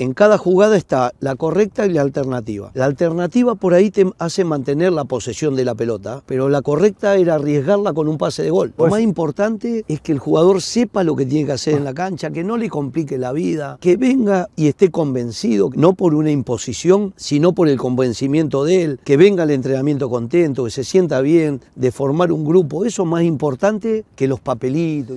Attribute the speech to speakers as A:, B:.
A: En cada jugada está la correcta y la alternativa. La alternativa por ahí te hace mantener la posesión de la pelota, pero la correcta era arriesgarla con un pase de gol. Lo pues- más importante es que el jugador sepa lo que tiene que hacer en la cancha, que no le complique la vida, que venga y esté convencido, no por una imposición, sino por el convencimiento de él, que venga al entrenamiento contento, que se sienta bien, de formar un grupo. Eso es más importante que los papelitos.